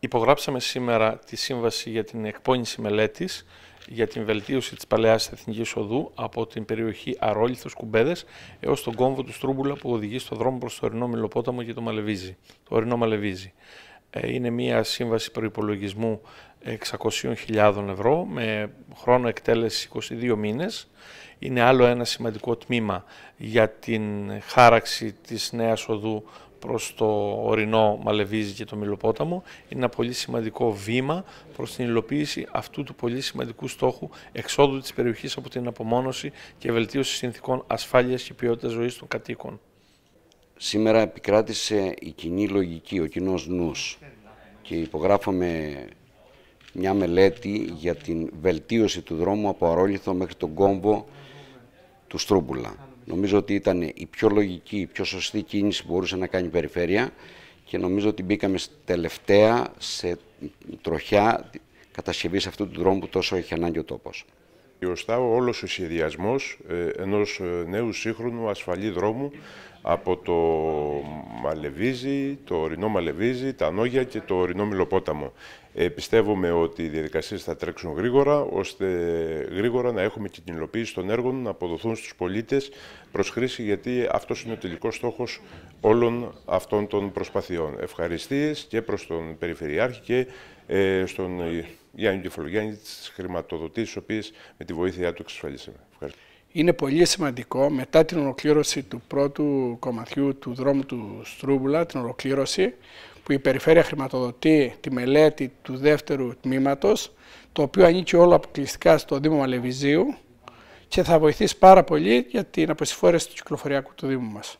Υπογράψαμε σήμερα τη σύμβαση για την εκπόνηση μελέτης για την βελτίωση της παλαιάς εθνικής οδού από την περιοχή αρολυθος Κουμπέδες έως τον κόμβο του Στρούμπουλα που οδηγεί στο δρόμο προς το ορεινό Μιλοπόταμο και το Μαλεβίζι, το ορεινό Μαλεβίζι. Ε, είναι μια σύμβαση προϋπολογισμού 600.000 ε, ευρώ με χρόνο εκτέλεση 22 μήνες. Είναι άλλο ένα σημαντικό τμήμα για την χάραξη της νέας οδού προς το ορεινό Μαλεβίζη και το Μιλοπόταμο είναι ένα πολύ σημαντικό βήμα προς την υλοποίηση αυτού του πολύ σημαντικού στόχου εξόδου της περιοχής από την απομόνωση και βελτίωση συνθήκων ασφάλειας και ποιότητας ζωής των κατοίκων. Σήμερα επικράτησε η κοινή λογική, ο κοινός νους και υπογράφαμε μια μελέτη για την βελτίωση του δρόμου από Αρόλιθο μέχρι τον κόμβο του Στρούμπουλα. Νομίζω ότι ήταν η πιο λογική, η πιο σωστή κίνηση που μπορούσε να κάνει η περιφέρεια και νομίζω ότι μπήκαμε τελευταία σε τροχιά κατασκευής αυτού του δρόμου που τόσο έχει ανάγκη ο τόπος ο όλος ο σχεδιασμός ε, ενός ε, νέου σύγχρονου ασφαλή δρόμου από το Μαλεβίζι, το ορεινό Μαλεβίζι, τα Νόγια και το ορεινό Μιλοπόταμο. Ε, πιστεύουμε ότι οι διαδικασίες θα τρέξουν γρήγορα, ώστε γρήγορα να έχουμε και την υλοποίηση των έργων να αποδοθούν στους πολίτες προς χρήση, γιατί αυτός είναι ο τελικός στόχος όλων αυτών των προσπαθειών. Ευχαριστίες και προς τον Περιφερειάρχη και ε, στον Γιάννη Τιφολογιάννη, τη χρηματοδοτήσεις, τις οποίες με τη βοήθειά του εξασφαλίσαμε. Είναι πολύ σημαντικό μετά την ολοκλήρωση του πρώτου κομματιού του δρόμου του Στρούμπουλα, την ολοκλήρωση, που η Περιφέρεια χρηματοδοτεί τη μελέτη του δεύτερου τμήματος, το οποίο ανήκει όλο αποκλειστικά στο Δήμο Μαλεβιζίου και θα βοηθήσει πάρα πολύ για την αποσυφόρεση του κυκλοφοριακού του Δήμου μας.